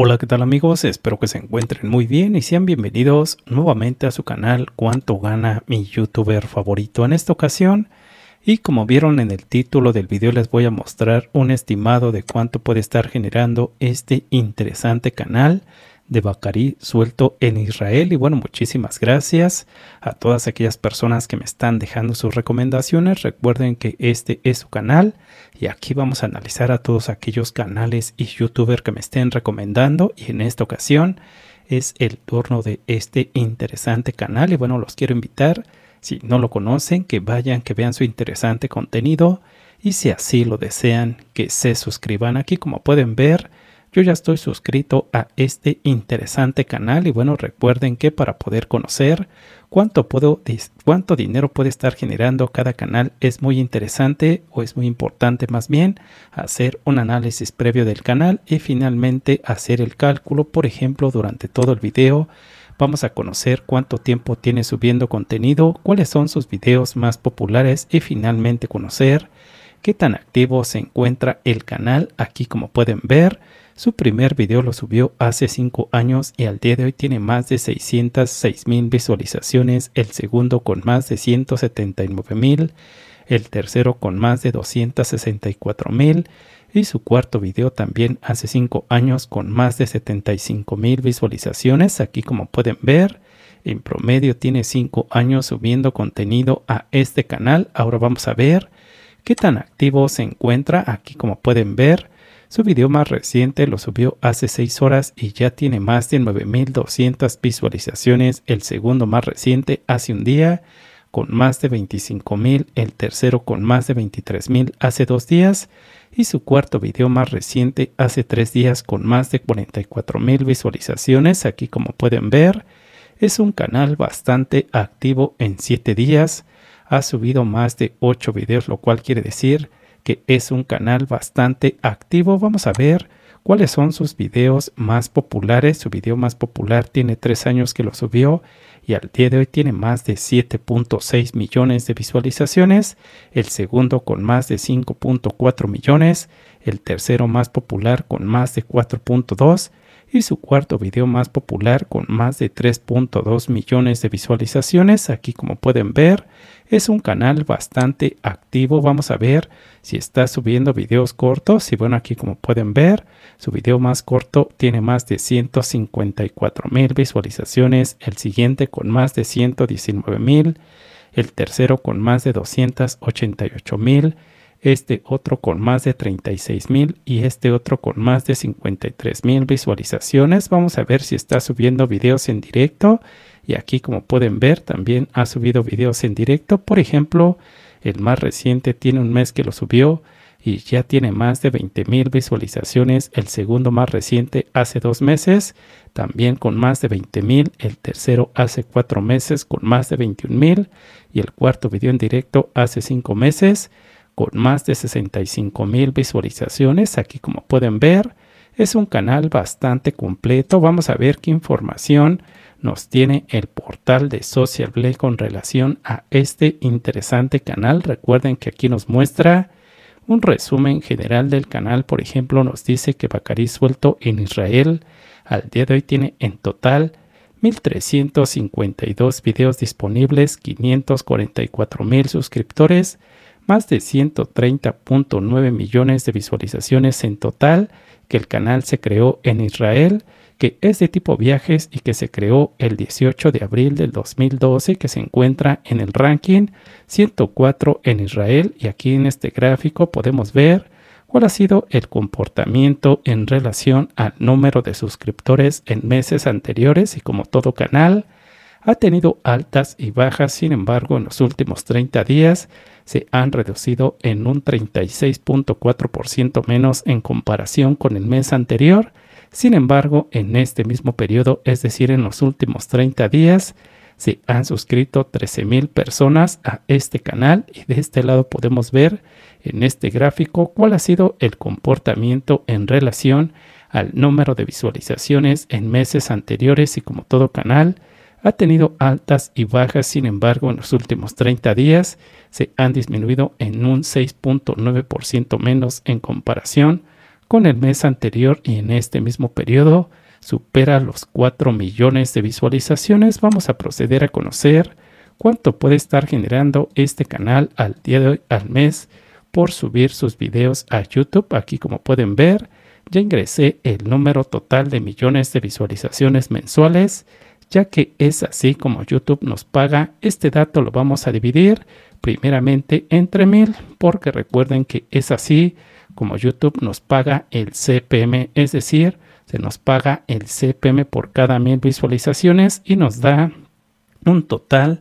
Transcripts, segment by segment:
Hola, ¿qué tal amigos? Espero que se encuentren muy bien y sean bienvenidos nuevamente a su canal Cuánto gana mi youtuber favorito en esta ocasión. Y como vieron en el título del video les voy a mostrar un estimado de cuánto puede estar generando este interesante canal de bacarí suelto en Israel. Y bueno, muchísimas gracias a todas aquellas personas que me están dejando sus recomendaciones. Recuerden que este es su canal y aquí vamos a analizar a todos aquellos canales y youtubers que me estén recomendando. Y en esta ocasión es el turno de este interesante canal. Y bueno, los quiero invitar, si no lo conocen, que vayan, que vean su interesante contenido. Y si así lo desean, que se suscriban aquí, como pueden ver yo ya estoy suscrito a este interesante canal y bueno, recuerden que para poder conocer cuánto, puedo, cuánto dinero puede estar generando cada canal es muy interesante o es muy importante más bien hacer un análisis previo del canal y finalmente hacer el cálculo, por ejemplo, durante todo el video vamos a conocer cuánto tiempo tiene subiendo contenido, cuáles son sus videos más populares y finalmente conocer qué tan activo se encuentra el canal. Aquí como pueden ver, su primer video lo subió hace 5 años y al día de hoy tiene más de 606 mil visualizaciones, el segundo con más de 179 mil, el tercero con más de 264 mil y su cuarto video también hace 5 años con más de 75 mil visualizaciones. Aquí como pueden ver, en promedio tiene 5 años subiendo contenido a este canal. Ahora vamos a ver qué tan activo se encuentra. Aquí como pueden ver, su video más reciente lo subió hace 6 horas y ya tiene más de 9.200 visualizaciones. El segundo más reciente hace un día con más de 25.000, el tercero con más de 23.000 hace dos días y su cuarto video más reciente hace tres días con más de 44.000 visualizaciones. Aquí como pueden ver es un canal bastante activo en 7 días. Ha subido más de 8 videos, lo cual quiere decir que es un canal bastante activo. Vamos a ver cuáles son sus videos más populares. Su video más popular tiene tres años que lo subió y al día de hoy tiene más de 7.6 millones de visualizaciones, el segundo con más de 5.4 millones, el tercero más popular con más de 4.2 y su cuarto video más popular con más de 3.2 millones de visualizaciones. Aquí como pueden ver es un canal bastante activo. Vamos a ver si está subiendo videos cortos y bueno aquí como pueden ver su video más corto tiene más de 154 mil visualizaciones. El siguiente con más de 119 mil. El tercero con más de 288 mil este otro con más de 36 mil y este otro con más de 53 mil visualizaciones. Vamos a ver si está subiendo videos en directo y aquí como pueden ver también ha subido videos en directo. Por ejemplo, el más reciente tiene un mes que lo subió y ya tiene más de 20 mil visualizaciones. El segundo más reciente hace dos meses, también con más de 20 mil. El tercero hace cuatro meses con más de 21 mil. Y el cuarto video en directo hace cinco meses con más de 65 mil visualizaciones. Aquí como pueden ver es un canal bastante completo. Vamos a ver qué información nos tiene el portal de Social Blade con relación a este interesante canal. Recuerden que aquí nos muestra un resumen general del canal. Por ejemplo, nos dice que bacarí suelto en Israel al día de hoy tiene en total 1.352 videos disponibles, 544 mil suscriptores, más de 130.9 millones de visualizaciones en total, que el canal se creó en Israel, que es de tipo viajes y que se creó el 18 de abril del 2012, que se encuentra en el ranking 104 en Israel. Y aquí en este gráfico podemos ver cuál ha sido el comportamiento en relación al número de suscriptores en meses anteriores y como todo canal, ha tenido altas y bajas, sin embargo, en los últimos 30 días se han reducido en un 36.4% menos en comparación con el mes anterior. Sin embargo, en este mismo periodo, es decir, en los últimos 30 días, se han suscrito 13.000 personas a este canal y de este lado podemos ver en este gráfico cuál ha sido el comportamiento en relación al número de visualizaciones en meses anteriores y como todo canal ha tenido altas y bajas, sin embargo, en los últimos 30 días se han disminuido en un 6.9% menos en comparación con el mes anterior y en este mismo periodo supera los 4 millones de visualizaciones. Vamos a proceder a conocer cuánto puede estar generando este canal al día de hoy, al mes, por subir sus videos a YouTube. Aquí como pueden ver, ya ingresé el número total de millones de visualizaciones mensuales ya que es así como YouTube nos paga. Este dato lo vamos a dividir primeramente entre mil, porque recuerden que es así como YouTube nos paga el CPM, es decir, se nos paga el CPM por cada mil visualizaciones y nos da un total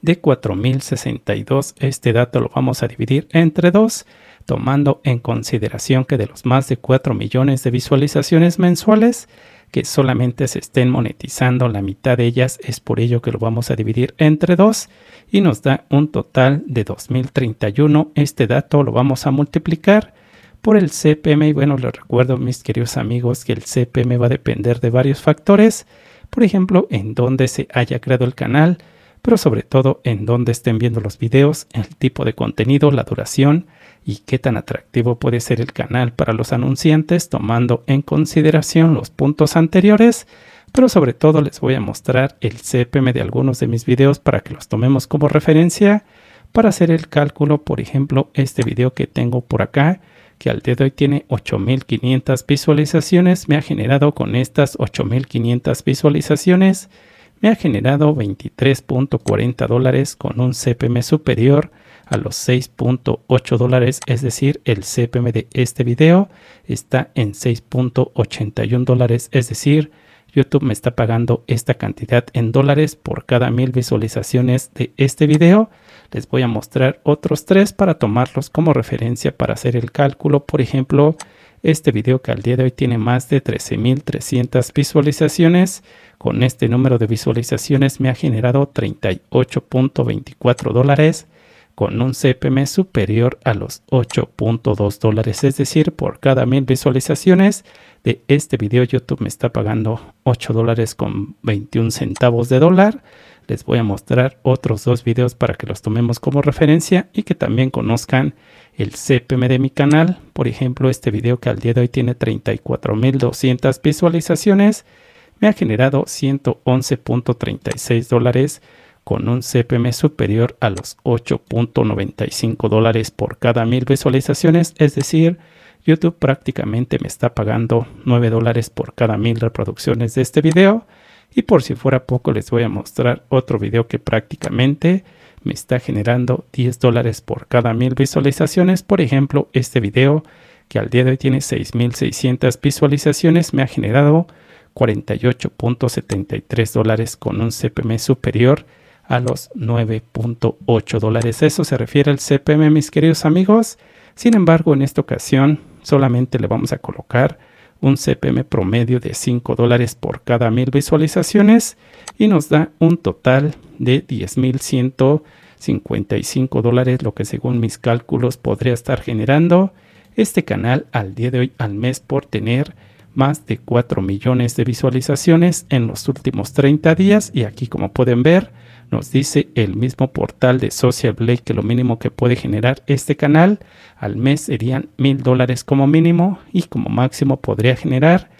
de 4062. Este dato lo vamos a dividir entre dos, tomando en consideración que de los más de 4 millones de visualizaciones mensuales, que solamente se estén monetizando la mitad de ellas. Es por ello que lo vamos a dividir entre dos y nos da un total de 2031. Este dato lo vamos a multiplicar por el CPM y bueno, les recuerdo mis queridos amigos que el CPM va a depender de varios factores, por ejemplo, en dónde se haya creado el canal, pero sobre todo en dónde estén viendo los videos, el tipo de contenido, la duración, y qué tan atractivo puede ser el canal para los anunciantes tomando en consideración los puntos anteriores, pero sobre todo les voy a mostrar el CPM de algunos de mis videos para que los tomemos como referencia para hacer el cálculo, por ejemplo, este video que tengo por acá, que al día de hoy tiene 8500 visualizaciones, me ha generado con estas 8500 visualizaciones me ha generado 23.40 dólares con un CPM superior a los 6.8 dólares, es decir, el CPM de este video está en 6.81 dólares, es decir, YouTube me está pagando esta cantidad en dólares por cada mil visualizaciones de este video. Les voy a mostrar otros tres para tomarlos como referencia para hacer el cálculo, por ejemplo, este video que al día de hoy tiene más de 13.300 visualizaciones. Con este número de visualizaciones me ha generado 38.24 dólares con un CPM superior a los 8.2 dólares. Es decir, por cada mil visualizaciones de este video YouTube me está pagando 8 dólares con 21 centavos de dólar les voy a mostrar otros dos videos para que los tomemos como referencia y que también conozcan el CPM de mi canal. Por ejemplo, este video que al día de hoy tiene 34.200 visualizaciones me ha generado 111.36 dólares con un CPM superior a los 8.95 dólares por cada mil visualizaciones, es decir, YouTube prácticamente me está pagando 9 dólares por cada mil reproducciones de este video y por si fuera poco, les voy a mostrar otro video que prácticamente me está generando 10 dólares por cada mil visualizaciones. Por ejemplo, este video que al día de hoy tiene 6.600 visualizaciones me ha generado 48.73 dólares con un CPM superior a los 9.8 dólares. Eso se refiere al CPM, mis queridos amigos. Sin embargo, en esta ocasión solamente le vamos a colocar un CPM promedio de 5 dólares por cada mil visualizaciones y nos da un total de 10.155 dólares, lo que según mis cálculos podría estar generando este canal al día de hoy al mes por tener más de 4 millones de visualizaciones en los últimos 30 días y aquí como pueden ver nos dice el mismo portal de Social Blade que lo mínimo que puede generar este canal al mes serían mil dólares como mínimo y como máximo podría generar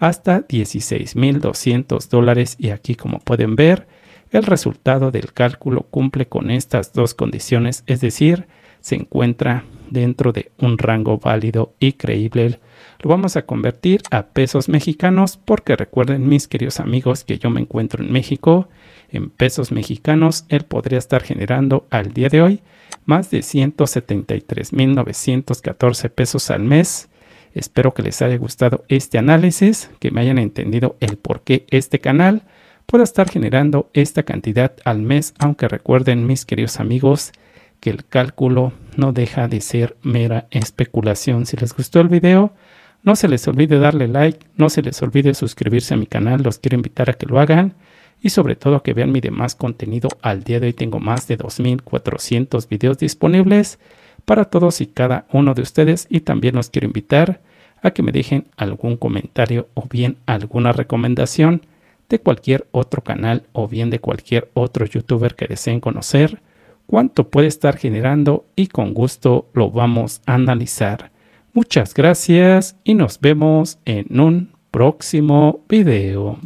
hasta 16.200 dólares y aquí como pueden ver el resultado del cálculo cumple con estas dos condiciones, es decir, se encuentra dentro de un rango válido y creíble. Lo vamos a convertir a pesos mexicanos porque recuerden mis queridos amigos que yo me encuentro en México en pesos mexicanos, él podría estar generando al día de hoy más de 173.914 pesos al mes. Espero que les haya gustado este análisis, que me hayan entendido el por qué este canal pueda estar generando esta cantidad al mes, aunque recuerden mis queridos amigos que el cálculo no deja de ser mera especulación. Si les gustó el video, no se les olvide darle like, no se les olvide suscribirse a mi canal, los quiero invitar a que lo hagan y sobre todo que vean mi demás contenido. Al día de hoy tengo más de 2.400 videos disponibles para todos y cada uno de ustedes y también los quiero invitar a que me dejen algún comentario o bien alguna recomendación de cualquier otro canal o bien de cualquier otro youtuber que deseen conocer, cuánto puede estar generando y con gusto lo vamos a analizar. Muchas gracias y nos vemos en un próximo video.